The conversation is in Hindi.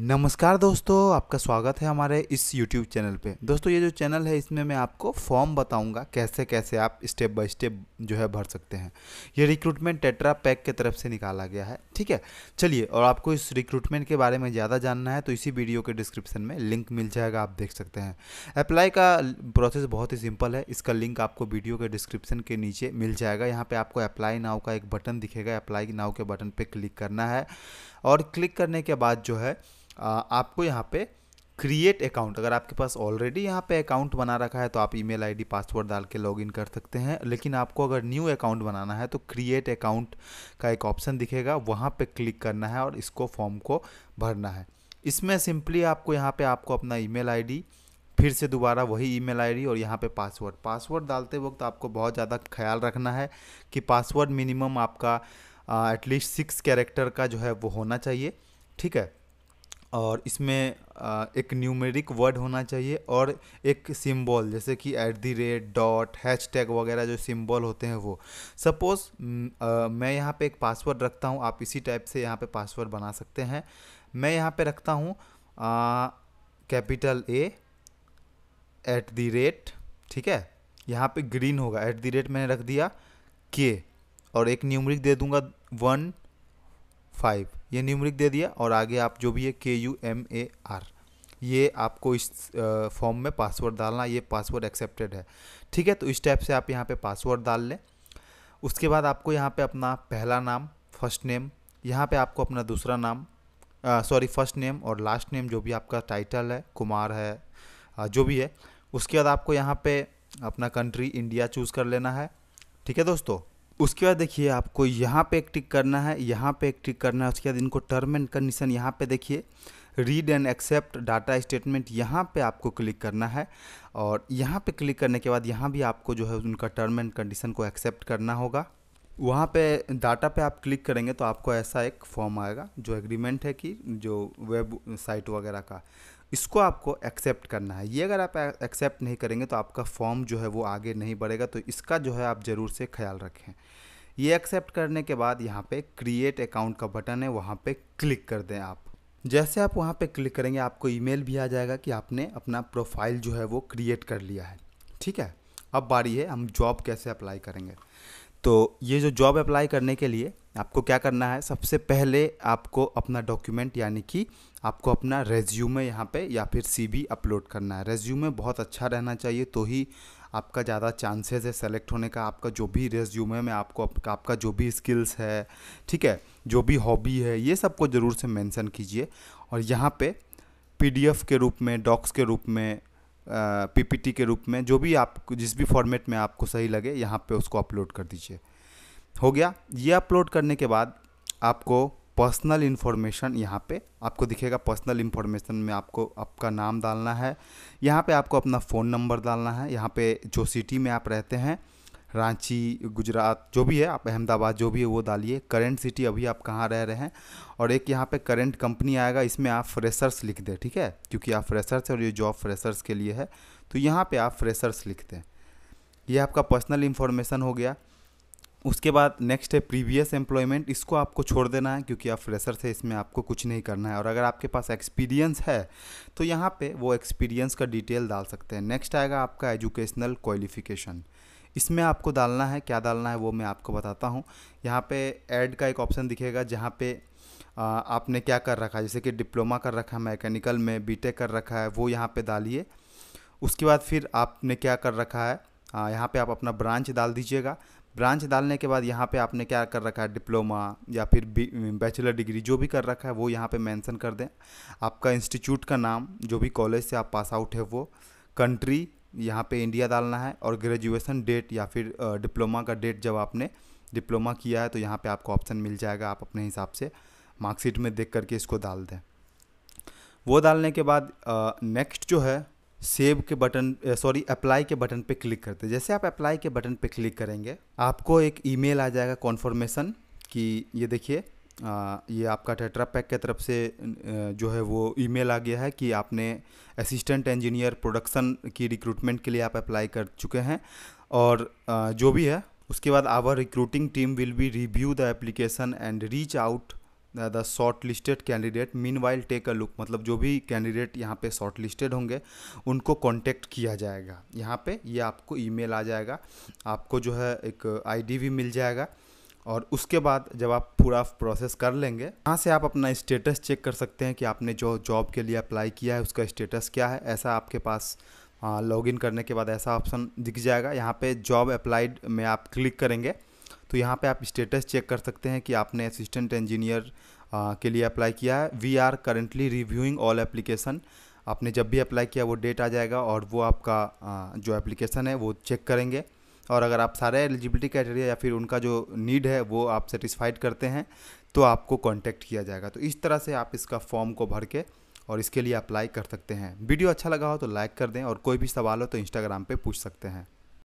नमस्कार दोस्तों आपका स्वागत है हमारे इस YouTube चैनल पे दोस्तों ये जो चैनल है इसमें मैं आपको फॉर्म बताऊंगा कैसे कैसे आप स्टेप बाय स्टेप जो है भर सकते हैं ये रिक्रूटमेंट टेट्रा पैक के तरफ से निकाला गया है ठीक है चलिए और आपको इस रिक्रूटमेंट के बारे में ज़्यादा जानना है तो इसी वीडियो के डिस्क्रिप्शन में लिंक मिल जाएगा आप देख सकते हैं अप्लाई का प्रोसेस बहुत ही सिंपल है इसका लिंक आपको वीडियो के डिस्क्रिप्शन के नीचे मिल जाएगा यहाँ पर आपको अप्लाई नाव का एक बटन दिखेगा अप्लाई नाव के बटन पर क्लिक करना है और क्लिक करने के बाद जो है आपको यहाँ पे क्रिएट अकाउंट अगर आपके पास ऑलरेडी यहाँ पे अकाउंट बना रखा है तो आप ईमेल आईडी पासवर्ड डाल के लॉगिन कर सकते हैं लेकिन आपको अगर न्यू अकाउंट बनाना है तो क्रिएट अकाउंट का एक ऑप्शन दिखेगा वहाँ पे क्लिक करना है और इसको फॉर्म को भरना है इसमें सिंपली आपको यहाँ पे आपको अपना ई मेल फिर से दोबारा वही ईमेल आईडी और यहाँ पे पासवर्ड पासवर्ड डालते वक्त आपको बहुत ज़्यादा ख्याल रखना है कि पासवर्ड मिनिमम आपका एटलीस्ट सिक्स कैरेक्टर का जो है वो होना चाहिए ठीक है और इसमें आ, एक न्यूमेरिक वर्ड होना चाहिए और एक सिंबल जैसे कि at the rate dot hashtag वगैरह जो सिंबल होते हैं वो सपोज़ मैं यहाँ पे एक पासवर्ड रखता हूँ आप इसी टाइप से यहाँ पे पासवर्ड बना सकते हैं मैं यहाँ पे रखता हूँ capital A at the rate ठीक है यहाँ पे ग्रीन होगा एट दी रेट मैंने रख दिया के और एक न्यूमरिक दे दूंगा वन फाइव ये न्यूमरिक दे दिया और आगे आप जो भी है के यू एम ए आर ये आपको इस फॉर्म में पासवर्ड डालना ये पासवर्ड एक्सेप्टेड है ठीक है तो इस टाइप से आप यहाँ पे पासवर्ड डाल लें उसके बाद आपको यहाँ पे अपना पहला नाम फर्स्ट नेम यहाँ पे आपको अपना दूसरा नाम सॉरी फर्स्ट नेम और लास्ट नेम जो भी आपका टाइटल है कुमार है आ, जो भी है उसके बाद आपको यहाँ पर अपना कंट्री इंडिया चूज़ कर लेना है ठीक है दोस्तों उसके बाद देखिए आपको यहाँ पे एक टिक करना है यहाँ पे एक टिक करना है उसके बाद इनको टर्म एंड कंडीशन यहाँ पे देखिए read and accept data statement यहाँ पे आपको क्लिक करना है और यहाँ पे क्लिक करने के बाद यहाँ भी आपको जो है उनका टर्म एंड कंडीशन को एक्सेप्ट करना होगा वहाँ पे डाटा पे आप क्लिक करेंगे तो आपको ऐसा एक फॉर्म आएगा जो एग्रीमेंट है कि जो वेबसाइट वगैरह का इसको आपको एक्सेप्ट करना है ये अगर आप एक्सेप्ट नहीं करेंगे तो आपका फॉर्म जो है वो आगे नहीं बढ़ेगा तो इसका जो है आप ज़रूर से ख्याल रखें ये एक्सेप्ट करने के बाद यहाँ पे क्रिएट अकाउंट का बटन है वहाँ पे क्लिक कर दें आप जैसे आप वहाँ पे क्लिक करेंगे आपको ईमेल भी आ जाएगा कि आपने अपना प्रोफाइल जो है वो क्रिएट कर लिया है ठीक है अब बारी है हम जॉब कैसे अप्लाई करेंगे तो ये जो जॉब अप्लाई करने के लिए आपको क्या करना है सबसे पहले आपको अपना डॉक्यूमेंट यानी कि आपको अपना रेज्यूमे यहाँ पे या फिर सीवी अपलोड करना है रेज्यूमे बहुत अच्छा रहना चाहिए तो ही आपका ज़्यादा चांसेस है सेलेक्ट होने का आपका जो भी रेज्यूमे में आपको आपका, आपका जो भी स्किल्स है ठीक है जो भी हॉबी है ये सबको ज़रूर से मेंशन कीजिए और यहाँ पे पीडीएफ के रूप में डॉक्स के रूप में पीपीटी के रूप में जो भी आप जिस भी फॉर्मेट में आपको सही लगे यहाँ पे उसको अपलोड कर दीजिए हो गया ये अपलोड करने के बाद आपको पर्सनल इन्फॉर्मेशन यहाँ पे आपको दिखेगा पर्सनल इन्फॉर्मेशन में आपको आपका नाम डालना है यहाँ पे आपको अपना फ़ोन नंबर डालना है यहाँ पे जो सिटी में आप रहते हैं रांची गुजरात जो भी है आप अहमदाबाद जो भी है वो डालिए करेंट सिटी अभी आप कहाँ रह रहे हैं और एक यहाँ पे करेंट कंपनी आएगा इसमें आप फ्रेशर्स लिख दें ठीक है क्योंकि आप फ्रेशर्स और ये जॉब फ्रेशर्स के लिए है तो यहाँ पे आप फ्रेशर्स लिख दें ये आपका पर्सनल इन्फॉर्मेशन हो गया उसके बाद नेक्स्ट है प्रीवियस एम्प्लॉयमेंट इसको आपको छोड़ देना है क्योंकि आप फ्रेशर से इसमें आपको कुछ नहीं करना है और अगर आपके पास एक्सपीरियंस है तो यहाँ पे वो एक्सपीरियंस का डिटेल डाल सकते हैं नेक्स्ट आएगा आपका एजुकेशनल क्वालिफिकेशन इसमें आपको डालना है क्या डालना है वो मैं आपको बताता हूँ यहाँ पे ऐड का एक ऑप्शन दिखेगा जहाँ पे आपने क्या कर रखा है जैसे कि डिप्लोमा कर रखा है मैकेनिकल में बीटेक कर रखा है वो यहाँ पे डालिए उसके बाद फिर आपने क्या कर रखा है यहाँ पे आप अपना ब्रांच डाल दीजिएगा ब्रांच डालने के बाद यहाँ पे आपने क्या कर रखा है डिप्लोमा या फिर बैचलर डिग्री जो भी कर रखा है वो यहाँ पे मेंशन कर दें आपका इंस्टीट्यूट का नाम जो भी कॉलेज से आप पास आउट है वो कंट्री यहाँ पे इंडिया डालना है और ग्रेजुएशन डेट या फिर डिप्लोमा का डेट जब आपने डिप्लोमा किया है तो यहाँ पे आपको ऑप्शन मिल जाएगा आप अपने हिसाब से मार्कशीट में देख करके इसको डाल दें वो डालने के बाद नेक्स्ट जो है सेव के बटन सॉरी अप्लाई के बटन पे क्लिक करते हैं जैसे आप अप्लाई के बटन पे क्लिक करेंगे आपको एक ईमेल आ जाएगा कॉन्फर्मेशन कि ये देखिए ये आपका टेट्रा पैक के तरफ से जो है वो ईमेल आ गया है कि आपने असिस्टेंट इंजीनियर प्रोडक्शन की रिक्रूटमेंट के लिए आप अप्लाई कर चुके हैं और जो भी है उसके बाद our recruiting team will be review the application and reach out the shortlisted candidate meanwhile take a look मतलब जो भी कैंडिडेट यहाँ पे शॉर्ट लिस्टेड होंगे उनको कॉन्टेक्ट किया जाएगा यहाँ पे ये यह आपको ईमेल आ जाएगा आपको जो है एक आईडी भी मिल जाएगा और उसके बाद जब आप पूरा प्रोसेस कर लेंगे यहाँ से आप अपना स्टेटस चेक कर सकते हैं कि आपने जो जॉब के लिए अप्लाई किया है उसका स्टेटस क्या है ऐसा आपके पास लॉग इन करने के बाद ऐसा ऑप्शन दिख जाएगा यहाँ पे जॉब अप्लाइड में आप क्लिक करेंगे तो यहाँ पे आप स्टेटस चेक कर सकते हैं कि आपने असिस्टेंट इंजीनियर के लिए अप्लाई किया है we are currently reviewing all application आपने जब भी अप्लाई किया वो डेट आ जाएगा और वो आपका जो एप्लीकेशन है वो चेक करेंगे और अगर आप सारे एलिजिबिलिटी क्राइटेरिया या फिर उनका जो नीड है वो आप सेटिस्फाइड करते हैं तो आपको कॉन्टैक्ट किया जाएगा तो इस तरह से आप इसका फॉर्म को भर के और इसके लिए अप्लाई कर सकते हैं वीडियो अच्छा लगा हो तो लाइक कर दें और कोई भी सवाल हो तो इंस्टाग्राम पे पूछ सकते हैं